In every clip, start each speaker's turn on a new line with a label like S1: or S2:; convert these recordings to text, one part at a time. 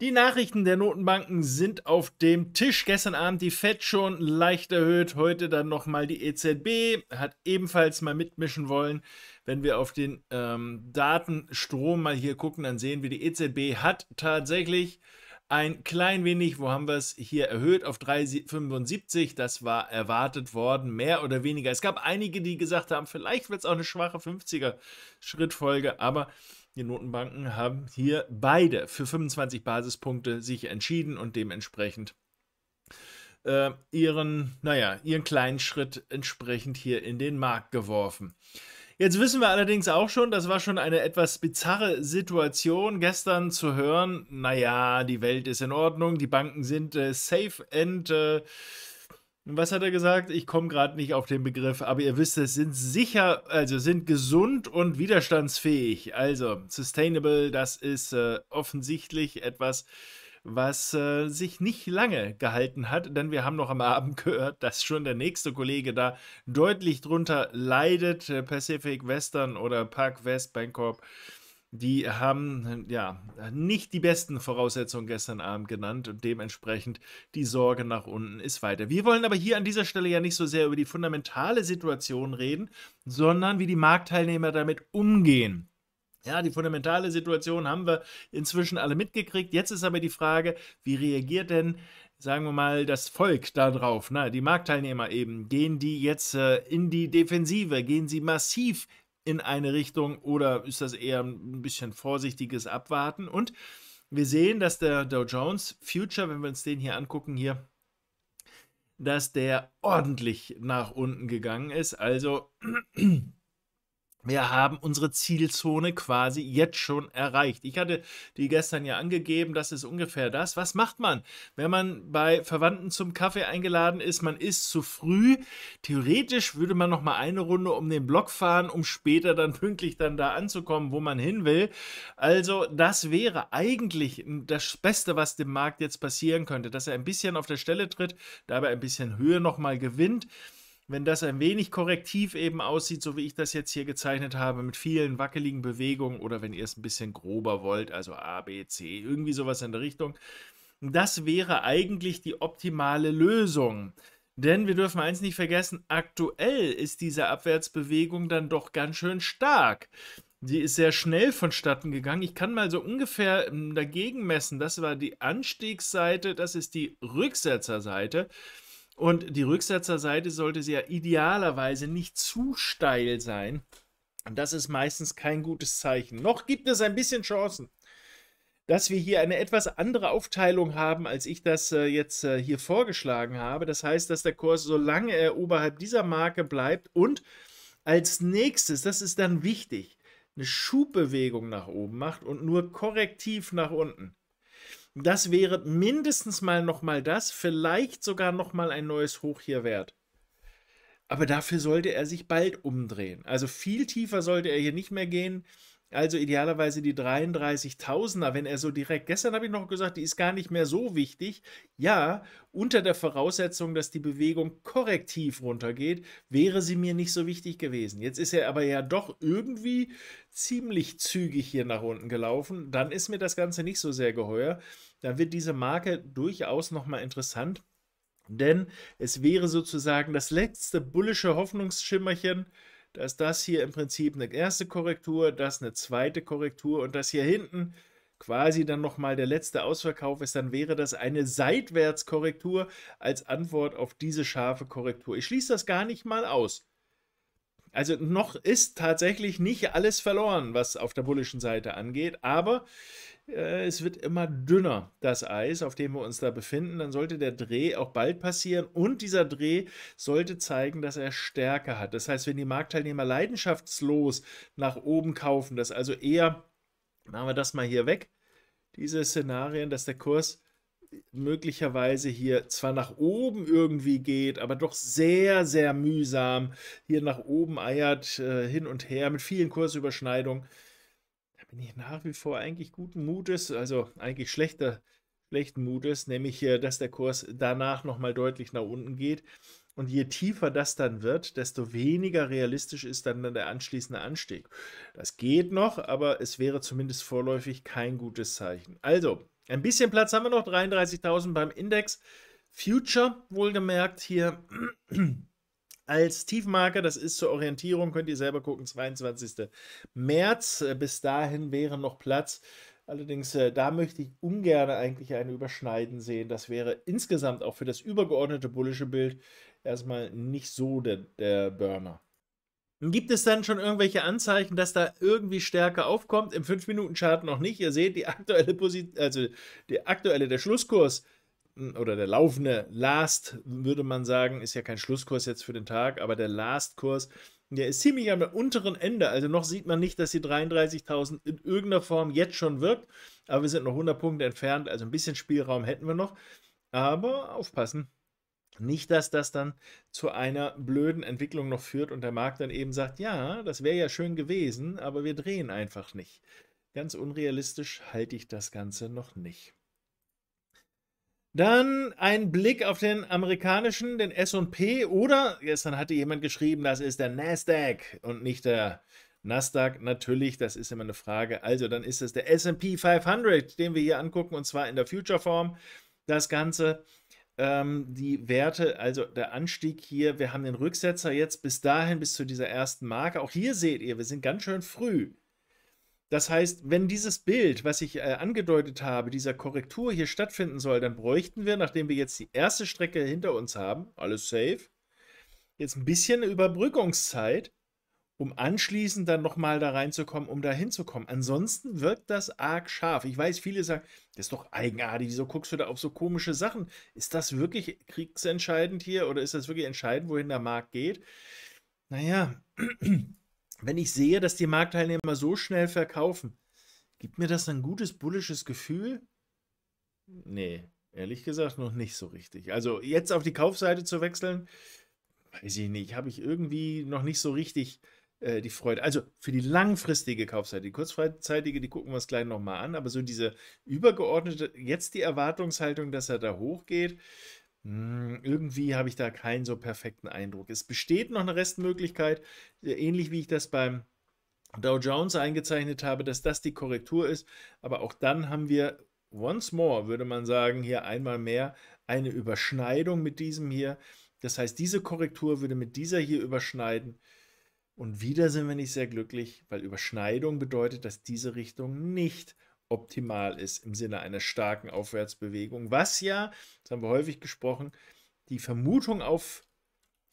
S1: Die Nachrichten der Notenbanken sind auf dem Tisch. Gestern Abend die Fed schon leicht erhöht, heute dann nochmal die EZB, hat ebenfalls mal mitmischen wollen. Wenn wir auf den ähm, Datenstrom mal hier gucken, dann sehen wir, die EZB hat tatsächlich ein klein wenig, wo haben wir es hier erhöht auf 3,75, das war erwartet worden, mehr oder weniger. Es gab einige, die gesagt haben, vielleicht wird es auch eine schwache 50er-Schrittfolge, aber die Notenbanken haben hier beide für 25 Basispunkte sich entschieden und dementsprechend äh, ihren, naja, ihren kleinen Schritt entsprechend hier in den Markt geworfen. Jetzt wissen wir allerdings auch schon, das war schon eine etwas bizarre Situation, gestern zu hören, naja, die Welt ist in Ordnung, die Banken sind äh, safe and äh, was hat er gesagt? Ich komme gerade nicht auf den Begriff, aber ihr wisst es, sind sicher, also sind gesund und widerstandsfähig. Also sustainable, das ist äh, offensichtlich etwas, was äh, sich nicht lange gehalten hat, denn wir haben noch am Abend gehört, dass schon der nächste Kollege da deutlich drunter leidet, äh, Pacific Western oder Park West Bancorp. Äh, die haben ja nicht die besten Voraussetzungen gestern Abend genannt und dementsprechend die Sorge nach unten ist weiter. Wir wollen aber hier an dieser Stelle ja nicht so sehr über die fundamentale Situation reden, sondern wie die Marktteilnehmer damit umgehen. Ja, die fundamentale Situation haben wir inzwischen alle mitgekriegt. Jetzt ist aber die Frage, wie reagiert denn sagen wir mal, das Volk darauf, Na, die Marktteilnehmer eben, gehen die jetzt äh, in die Defensive, gehen sie massiv in eine Richtung oder ist das eher ein bisschen vorsichtiges Abwarten? Und wir sehen, dass der Dow Jones Future, wenn wir uns den hier angucken, hier, dass der ordentlich nach unten gegangen ist. Also wir haben unsere Zielzone quasi jetzt schon erreicht. Ich hatte die gestern ja angegeben, das ist ungefähr das. Was macht man, wenn man bei Verwandten zum Kaffee eingeladen ist? Man ist zu früh. Theoretisch würde man noch mal eine Runde um den Block fahren, um später dann pünktlich dann da anzukommen, wo man hin will. Also das wäre eigentlich das Beste, was dem Markt jetzt passieren könnte, dass er ein bisschen auf der Stelle tritt, dabei ein bisschen Höhe noch mal gewinnt wenn das ein wenig korrektiv eben aussieht, so wie ich das jetzt hier gezeichnet habe, mit vielen wackeligen Bewegungen oder wenn ihr es ein bisschen grober wollt, also A, B, C, irgendwie sowas in der Richtung, das wäre eigentlich die optimale Lösung. Denn wir dürfen eins nicht vergessen, aktuell ist diese Abwärtsbewegung dann doch ganz schön stark. Die ist sehr schnell vonstatten gegangen. Ich kann mal so ungefähr ähm, dagegen messen. Das war die Anstiegsseite, das ist die Rücksetzerseite. Und die Rücksetzerseite sollte ja idealerweise nicht zu steil sein. Und das ist meistens kein gutes Zeichen. Noch gibt es ein bisschen Chancen, dass wir hier eine etwas andere Aufteilung haben, als ich das äh, jetzt äh, hier vorgeschlagen habe. Das heißt, dass der Kurs, solange er äh, oberhalb dieser Marke bleibt und als nächstes, das ist dann wichtig, eine Schubbewegung nach oben macht und nur korrektiv nach unten. Das wäre mindestens mal nochmal das, vielleicht sogar nochmal ein neues Hoch hier wert. Aber dafür sollte er sich bald umdrehen. Also viel tiefer sollte er hier nicht mehr gehen. Also idealerweise die 33.000er, wenn er so direkt. Gestern habe ich noch gesagt, die ist gar nicht mehr so wichtig. Ja, unter der Voraussetzung, dass die Bewegung korrektiv runtergeht, wäre sie mir nicht so wichtig gewesen. Jetzt ist er aber ja doch irgendwie ziemlich zügig hier nach unten gelaufen. Dann ist mir das Ganze nicht so sehr geheuer. Dann wird diese Marke durchaus nochmal interessant. Denn es wäre sozusagen das letzte bullische Hoffnungsschimmerchen, dass das hier im Prinzip eine erste Korrektur, das eine zweite Korrektur und das hier hinten quasi dann nochmal der letzte Ausverkauf ist, dann wäre das eine Seitwärtskorrektur als Antwort auf diese scharfe Korrektur. Ich schließe das gar nicht mal aus. Also noch ist tatsächlich nicht alles verloren, was auf der bullischen Seite angeht, aber äh, es wird immer dünner, das Eis, auf dem wir uns da befinden. Dann sollte der Dreh auch bald passieren und dieser Dreh sollte zeigen, dass er Stärke hat. Das heißt, wenn die Marktteilnehmer leidenschaftslos nach oben kaufen, dass also eher, machen wir das mal hier weg, diese Szenarien, dass der Kurs möglicherweise hier zwar nach oben irgendwie geht, aber doch sehr, sehr mühsam hier nach oben eiert, äh, hin und her mit vielen Kursüberschneidungen bin ich nach wie vor eigentlich guten Mutes, also eigentlich schlechter, schlechten Mutes, nämlich, äh, dass der Kurs danach nochmal deutlich nach unten geht. Und je tiefer das dann wird, desto weniger realistisch ist dann der anschließende Anstieg. Das geht noch, aber es wäre zumindest vorläufig kein gutes Zeichen. Also, ein bisschen Platz haben wir noch, 33.000 beim Index. Future, wohlgemerkt hier als Tiefmarke. Das ist zur Orientierung, könnt ihr selber gucken, 22. März. Äh, bis dahin wäre noch Platz. Allerdings, äh, da möchte ich ungern eigentlich eine Überschneiden sehen. Das wäre insgesamt auch für das übergeordnete bullische Bild erstmal nicht so der, der Burner. Gibt es dann schon irgendwelche Anzeichen, dass da irgendwie Stärke aufkommt? Im 5-Minuten-Chart noch nicht. Ihr seht, die aktuelle Position, also die aktuelle, der Schlusskurs oder der laufende Last, würde man sagen, ist ja kein Schlusskurs jetzt für den Tag, aber der Last-Kurs, der ist ziemlich am unteren Ende. Also noch sieht man nicht, dass die 33.000 in irgendeiner Form jetzt schon wirkt, aber wir sind noch 100 Punkte entfernt, also ein bisschen Spielraum hätten wir noch. Aber aufpassen, nicht, dass das dann zu einer blöden Entwicklung noch führt und der Markt dann eben sagt, ja, das wäre ja schön gewesen, aber wir drehen einfach nicht. Ganz unrealistisch halte ich das Ganze noch nicht. Dann ein Blick auf den amerikanischen, den SP oder gestern hatte jemand geschrieben, das ist der Nasdaq und nicht der Nasdaq. Natürlich, das ist immer eine Frage. Also dann ist es der SP 500, den wir hier angucken und zwar in der Future Form. Das Ganze, ähm, die Werte, also der Anstieg hier, wir haben den Rücksetzer jetzt bis dahin, bis zu dieser ersten Marke. Auch hier seht ihr, wir sind ganz schön früh das heißt, wenn dieses Bild, was ich äh, angedeutet habe, dieser Korrektur hier stattfinden soll, dann bräuchten wir, nachdem wir jetzt die erste Strecke hinter uns haben, alles safe, jetzt ein bisschen Überbrückungszeit, um anschließend dann nochmal da reinzukommen, um da hinzukommen. Ansonsten wirkt das arg scharf. Ich weiß, viele sagen, das ist doch eigenartig, wieso guckst du da auf so komische Sachen? Ist das wirklich kriegsentscheidend hier oder ist das wirklich entscheidend, wohin der Markt geht? Naja, wenn ich sehe, dass die Marktteilnehmer so schnell verkaufen, gibt mir das ein gutes bullisches Gefühl? Nee, ehrlich gesagt noch nicht so richtig. Also jetzt auf die Kaufseite zu wechseln, weiß ich nicht, habe ich irgendwie noch nicht so richtig äh, die Freude. Also für die langfristige Kaufseite, die kurzfreizeitige, die gucken wir uns gleich nochmal an, aber so diese übergeordnete, jetzt die Erwartungshaltung, dass er da hochgeht, hm, irgendwie habe ich da keinen so perfekten Eindruck. Es besteht noch eine Restmöglichkeit, äh, ähnlich wie ich das beim Dow Jones eingezeichnet habe, dass das die Korrektur ist. Aber auch dann haben wir once more, würde man sagen, hier einmal mehr eine Überschneidung mit diesem hier. Das heißt, diese Korrektur würde mit dieser hier überschneiden. Und wieder sind wir nicht sehr glücklich, weil Überschneidung bedeutet, dass diese Richtung nicht optimal ist im Sinne einer starken Aufwärtsbewegung, was ja, das haben wir häufig gesprochen, die Vermutung auf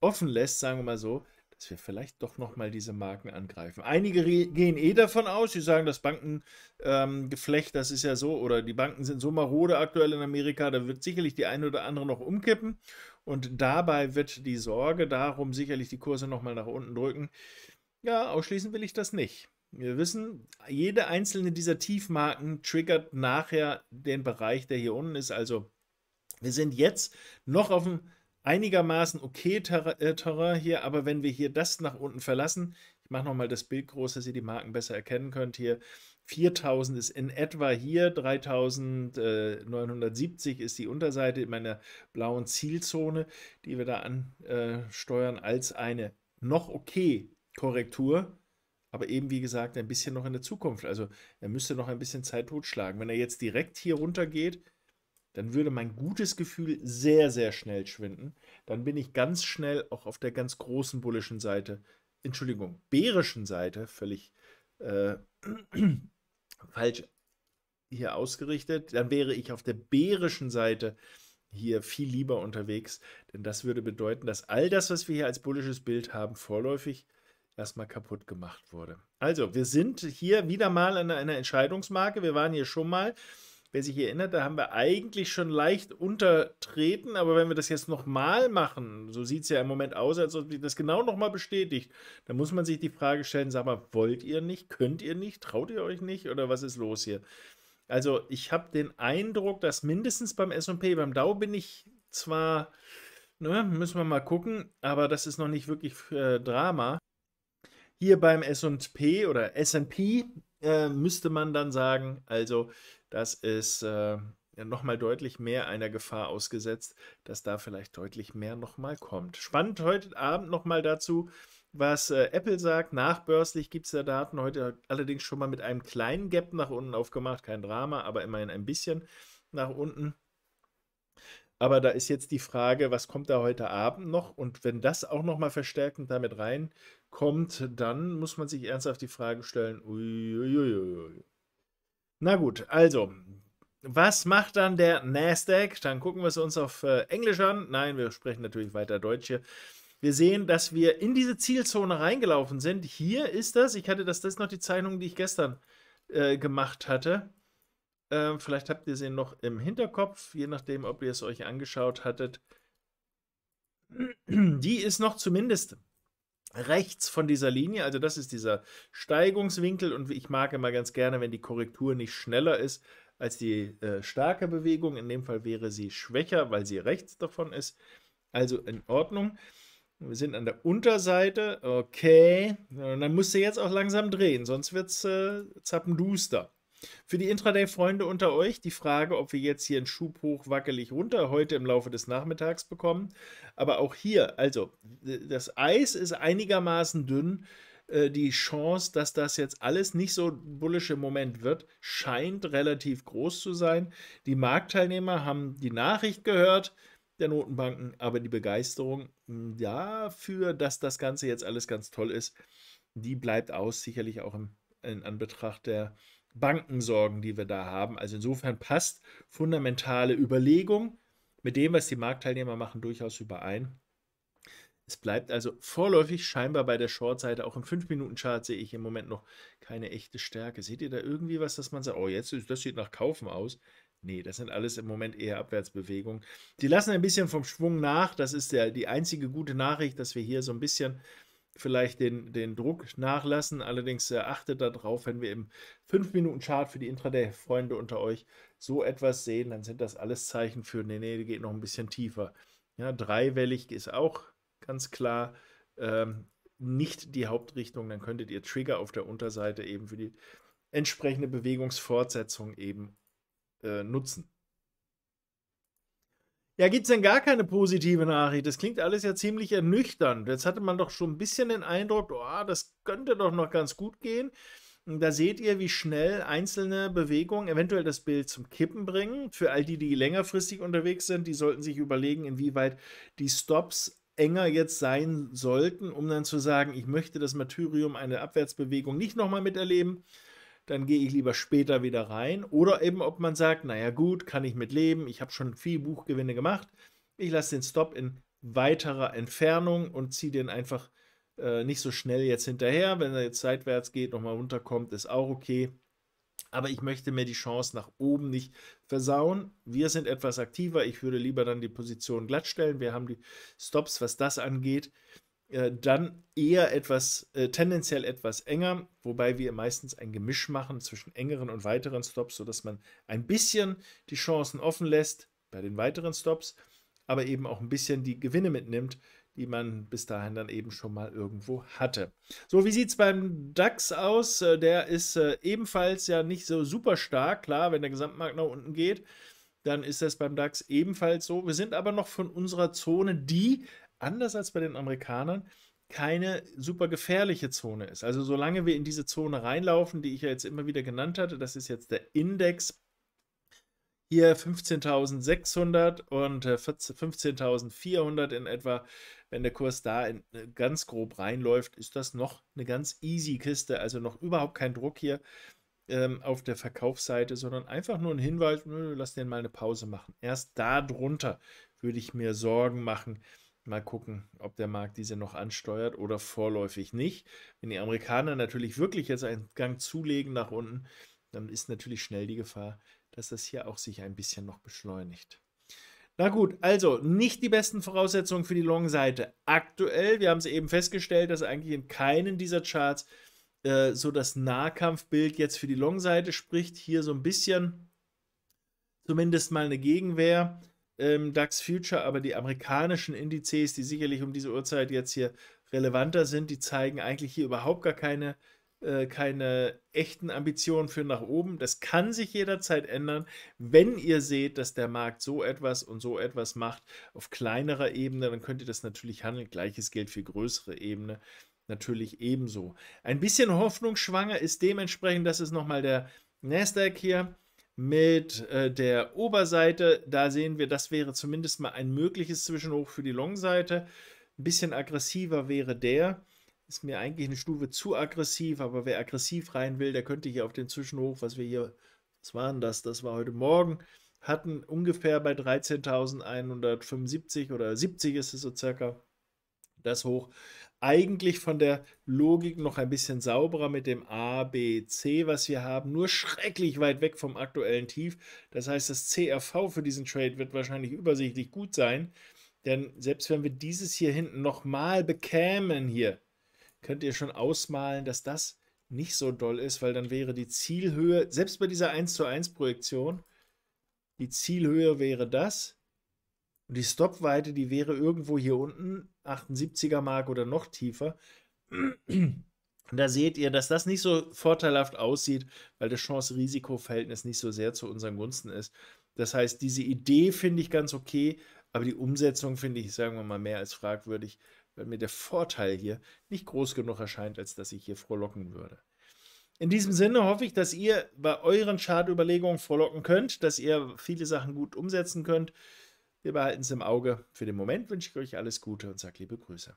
S1: offen lässt, sagen wir mal so, dass wir vielleicht doch nochmal diese Marken angreifen. Einige gehen eh davon aus, sie sagen, das Bankengeflecht, ähm, das ist ja so, oder die Banken sind so marode aktuell in Amerika, da wird sicherlich die eine oder andere noch umkippen. Und dabei wird die Sorge darum sicherlich die Kurse nochmal nach unten drücken. Ja, ausschließen will ich das nicht. Wir wissen, jede einzelne dieser Tiefmarken triggert nachher den Bereich, der hier unten ist. Also wir sind jetzt noch auf einem einigermaßen okay Terrain, äh, Terrain hier, aber wenn wir hier das nach unten verlassen, ich mache nochmal das Bild groß, dass ihr die Marken besser erkennen könnt hier. 4000 ist in etwa hier, 3970 äh, ist die Unterseite in meiner blauen Zielzone, die wir da ansteuern, äh, als eine noch okay Korrektur aber eben wie gesagt ein bisschen noch in der Zukunft. Also er müsste noch ein bisschen Zeit totschlagen. Wenn er jetzt direkt hier runter geht, dann würde mein gutes Gefühl sehr, sehr schnell schwinden. Dann bin ich ganz schnell auch auf der ganz großen bullischen Seite, Entschuldigung, bärischen Seite, völlig äh, falsch hier ausgerichtet. Dann wäre ich auf der bärischen Seite hier viel lieber unterwegs, denn das würde bedeuten, dass all das, was wir hier als bullisches Bild haben, vorläufig erstmal kaputt gemacht wurde. Also, wir sind hier wieder mal an einer Entscheidungsmarke. Wir waren hier schon mal. Wer sich erinnert, da haben wir eigentlich schon leicht untertreten, aber wenn wir das jetzt nochmal machen, so sieht es ja im Moment aus, als ob sich das genau nochmal bestätigt, dann muss man sich die Frage stellen, sag mal, wollt ihr nicht, könnt ihr nicht, traut ihr euch nicht oder was ist los hier? Also ich habe den Eindruck, dass mindestens beim S&P, beim DAO bin ich zwar, ne, müssen wir mal gucken, aber das ist noch nicht wirklich äh, Drama. Hier beim SP oder SP äh, müsste man dann sagen, also das ist äh, nochmal deutlich mehr einer Gefahr ausgesetzt, dass da vielleicht deutlich mehr nochmal kommt. Spannend heute Abend nochmal dazu, was äh, Apple sagt. Nachbörslich gibt es da Daten, heute allerdings schon mal mit einem kleinen Gap nach unten aufgemacht. Kein Drama, aber immerhin ein bisschen nach unten. Aber da ist jetzt die Frage, was kommt da heute Abend noch? Und wenn das auch nochmal verstärkend damit reinkommt, dann muss man sich ernsthaft die Frage stellen, uiuiuiui. Na gut, also, was macht dann der Nasdaq? Dann gucken wir es uns auf äh, Englisch an. Nein, wir sprechen natürlich weiter Deutsch hier. Wir sehen, dass wir in diese Zielzone reingelaufen sind. Hier ist das, ich hatte das, das ist noch die Zeichnung, die ich gestern äh, gemacht hatte. Ähm, vielleicht habt ihr sie noch im Hinterkopf, je nachdem, ob ihr es euch angeschaut hattet. Die ist noch zumindest rechts von dieser Linie, also das ist dieser Steigungswinkel und ich mag immer ganz gerne, wenn die Korrektur nicht schneller ist als die äh, starke Bewegung. In dem Fall wäre sie schwächer, weil sie rechts davon ist. Also in Ordnung. Wir sind an der Unterseite. Okay. Und dann musst du jetzt auch langsam drehen, sonst wird es äh, zappenduster. Für die Intraday-Freunde unter euch die Frage, ob wir jetzt hier einen Schub hoch, wackelig runter heute im Laufe des Nachmittags bekommen. Aber auch hier, also das Eis ist einigermaßen dünn. Äh, die Chance, dass das jetzt alles nicht so bullisch im Moment wird, scheint relativ groß zu sein. Die Marktteilnehmer haben die Nachricht gehört der Notenbanken, aber die Begeisterung dafür, hm, dass das Ganze jetzt alles ganz toll ist, die bleibt aus, sicherlich auch im, in Anbetracht der Bankensorgen, die wir da haben. Also insofern passt fundamentale Überlegung mit dem, was die Marktteilnehmer machen, durchaus überein. Es bleibt also vorläufig scheinbar bei der Short-Seite. Auch im 5-Minuten-Chart sehe ich im Moment noch keine echte Stärke. Seht ihr da irgendwie was, dass man sagt, oh, jetzt das sieht nach Kaufen aus? Nee, das sind alles im Moment eher Abwärtsbewegungen. Die lassen ein bisschen vom Schwung nach. Das ist der, die einzige gute Nachricht, dass wir hier so ein bisschen vielleicht den, den Druck nachlassen. Allerdings äh, achtet darauf, wenn wir im 5-Minuten-Chart für die Intraday-Freunde unter euch so etwas sehen, dann sind das alles Zeichen für, nee, nee, geht noch ein bisschen tiefer. Ja, dreiwellig ist auch ganz klar ähm, nicht die Hauptrichtung. Dann könntet ihr Trigger auf der Unterseite eben für die entsprechende Bewegungsfortsetzung eben äh, nutzen. Ja, gibt es denn gar keine positive Nachricht? Das klingt alles ja ziemlich ernüchternd. Jetzt hatte man doch schon ein bisschen den Eindruck, oh, das könnte doch noch ganz gut gehen. da seht ihr, wie schnell einzelne Bewegungen eventuell das Bild zum Kippen bringen. Für all die, die längerfristig unterwegs sind, die sollten sich überlegen, inwieweit die Stops enger jetzt sein sollten, um dann zu sagen, ich möchte das Martyrium eine Abwärtsbewegung nicht nochmal miterleben dann gehe ich lieber später wieder rein. Oder eben, ob man sagt, naja gut, kann ich mit leben, ich habe schon viel Buchgewinne gemacht, ich lasse den Stop in weiterer Entfernung und ziehe den einfach äh, nicht so schnell jetzt hinterher. Wenn er jetzt seitwärts geht, nochmal runterkommt, ist auch okay. Aber ich möchte mir die Chance nach oben nicht versauen. Wir sind etwas aktiver. Ich würde lieber dann die Position glattstellen. Wir haben die Stops, was das angeht. Äh, dann eher etwas, äh, tendenziell etwas enger, wobei wir meistens ein Gemisch machen zwischen engeren und weiteren Stops, sodass man ein bisschen die Chancen offen lässt bei den weiteren Stops, aber eben auch ein bisschen die Gewinne mitnimmt, die man bis dahin dann eben schon mal irgendwo hatte. So, wie sieht es beim DAX aus? Äh, der ist äh, ebenfalls ja nicht so super stark. Klar, wenn der Gesamtmarkt nach unten geht, dann ist das beim DAX ebenfalls so. Wir sind aber noch von unserer Zone, die anders als bei den Amerikanern, keine super gefährliche Zone ist. Also solange wir in diese Zone reinlaufen, die ich ja jetzt immer wieder genannt hatte, das ist jetzt der Index hier 15.600 und 15.400 äh, in etwa. Wenn der Kurs da in, äh, ganz grob reinläuft, ist das noch eine ganz easy Kiste. Also noch überhaupt kein Druck hier ähm, auf der Verkaufsseite, sondern einfach nur ein Hinweis, lass den mal eine Pause machen. Erst da drunter würde ich mir Sorgen machen, Mal gucken, ob der Markt diese noch ansteuert oder vorläufig nicht. Wenn die Amerikaner natürlich wirklich jetzt einen Gang zulegen nach unten, dann ist natürlich schnell die Gefahr, dass das hier auch sich ein bisschen noch beschleunigt. Na gut, also nicht die besten Voraussetzungen für die Long-Seite. Aktuell, wir haben es eben festgestellt, dass eigentlich in keinen dieser Charts äh, so das Nahkampfbild jetzt für die Long-Seite spricht. Hier so ein bisschen zumindest mal eine Gegenwehr ähm, DAX Future, aber die amerikanischen Indizes, die sicherlich um diese Uhrzeit jetzt hier relevanter sind, die zeigen eigentlich hier überhaupt gar keine, äh, keine echten Ambitionen für nach oben. Das kann sich jederzeit ändern, wenn ihr seht, dass der Markt so etwas und so etwas macht auf kleinerer Ebene, dann könnt ihr das natürlich handeln. Gleiches gilt für größere Ebene natürlich ebenso. Ein bisschen hoffnungsschwanger ist dementsprechend, das ist nochmal der Nasdaq hier mit äh, der Oberseite. Da sehen wir, das wäre zumindest mal ein mögliches Zwischenhoch für die Long-Seite. Ein bisschen aggressiver wäre der. Ist mir eigentlich eine Stufe zu aggressiv, aber wer aggressiv rein will, der könnte hier auf den Zwischenhoch, was wir hier, was waren das? Das war heute Morgen, hatten ungefähr bei 13.175 oder 70 ist es so circa das hoch. Eigentlich von der Logik noch ein bisschen sauberer mit dem A, B, C, was wir haben, nur schrecklich weit weg vom aktuellen Tief. Das heißt, das CRV für diesen Trade wird wahrscheinlich übersichtlich gut sein, denn selbst wenn wir dieses hier hinten nochmal bekämen hier, könnt ihr schon ausmalen, dass das nicht so doll ist, weil dann wäre die Zielhöhe, selbst bei dieser 1 zu 1 Projektion, die Zielhöhe wäre das und die Stopweite, die wäre irgendwo hier unten 78er Mark oder noch tiefer. da seht ihr, dass das nicht so vorteilhaft aussieht, weil das Chance-Risiko-Verhältnis nicht so sehr zu unseren Gunsten ist. Das heißt, diese Idee finde ich ganz okay, aber die Umsetzung finde ich, sagen wir mal, mehr als fragwürdig, weil mir der Vorteil hier nicht groß genug erscheint, als dass ich hier frohlocken würde. In diesem Sinne hoffe ich, dass ihr bei euren Chartüberlegungen frohlocken könnt, dass ihr viele Sachen gut umsetzen könnt. Wir behalten es im Auge. Für den Moment wünsche ich euch alles Gute und sage liebe Grüße.